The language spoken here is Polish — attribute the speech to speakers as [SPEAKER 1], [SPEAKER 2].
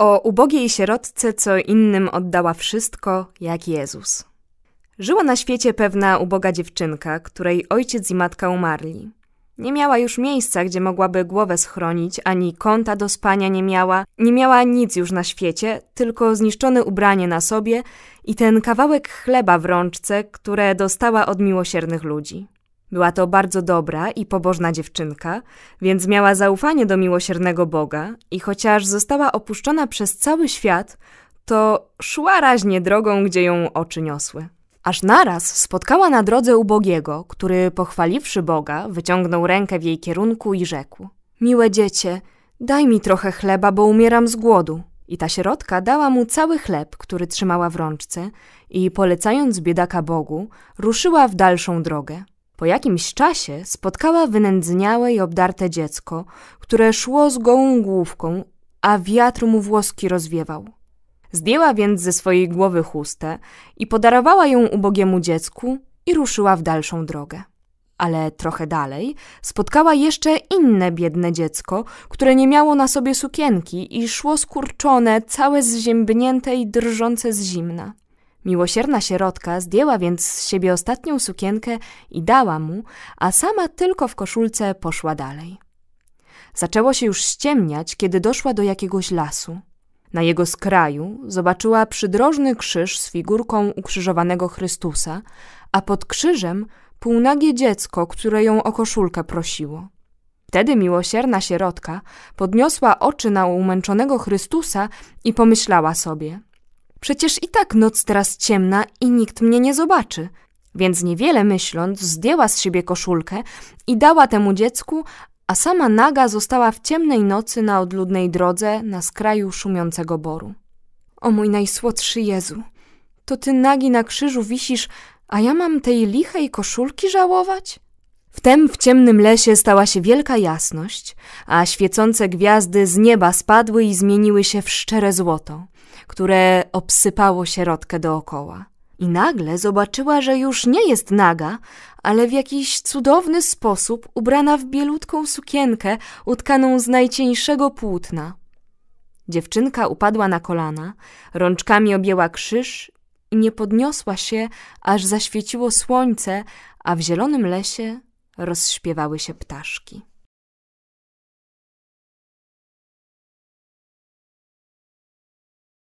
[SPEAKER 1] O ubogiej sierotce, co innym oddała wszystko, jak Jezus. Żyła na świecie pewna uboga dziewczynka, której ojciec i matka umarli. Nie miała już miejsca, gdzie mogłaby głowę schronić, ani kąta do spania nie miała, nie miała nic już na świecie, tylko zniszczone ubranie na sobie i ten kawałek chleba w rączce, które dostała od miłosiernych ludzi. Była to bardzo dobra i pobożna dziewczynka, więc miała zaufanie do miłosiernego Boga i chociaż została opuszczona przez cały świat, to szła raźnie drogą, gdzie ją oczy niosły. Aż naraz spotkała na drodze ubogiego, który, pochwaliwszy Boga, wyciągnął rękę w jej kierunku i rzekł: Miłe dziecię, daj mi trochę chleba, bo umieram z głodu. I ta środka dała mu cały chleb, który trzymała w rączce, i polecając biedaka Bogu, ruszyła w dalszą drogę. Po jakimś czasie spotkała wynędzniałe i obdarte dziecko, które szło z gołą główką, a wiatr mu włoski rozwiewał. Zdjęła więc ze swojej głowy chustę i podarowała ją ubogiemu dziecku i ruszyła w dalszą drogę. Ale trochę dalej spotkała jeszcze inne biedne dziecko, które nie miało na sobie sukienki i szło skurczone, całe zziębnięte i drżące z zimna. Miłosierna sierotka zdjęła więc z siebie ostatnią sukienkę i dała mu, a sama tylko w koszulce poszła dalej. Zaczęło się już ściemniać, kiedy doszła do jakiegoś lasu. Na jego skraju zobaczyła przydrożny krzyż z figurką ukrzyżowanego Chrystusa, a pod krzyżem półnagie dziecko, które ją o koszulkę prosiło. Wtedy miłosierna sierotka podniosła oczy na umęczonego Chrystusa i pomyślała sobie – Przecież i tak noc teraz ciemna i nikt mnie nie zobaczy. Więc niewiele myśląc, zdjęła z siebie koszulkę i dała temu dziecku, a sama naga została w ciemnej nocy na odludnej drodze na skraju szumiącego boru. O mój najsłodszy Jezu, to ty nagi na krzyżu wisisz, a ja mam tej lichej koszulki żałować? Wtem w ciemnym lesie stała się wielka jasność, a świecące gwiazdy z nieba spadły i zmieniły się w szczere złoto, które obsypało sierotkę dookoła. I nagle zobaczyła, że już nie jest naga, ale w jakiś cudowny sposób ubrana w bielutką sukienkę utkaną z najcieńszego płótna. Dziewczynka upadła na kolana, rączkami objęła krzyż i nie podniosła się, aż zaświeciło słońce, a w zielonym lesie rozśpiewały się ptaszki.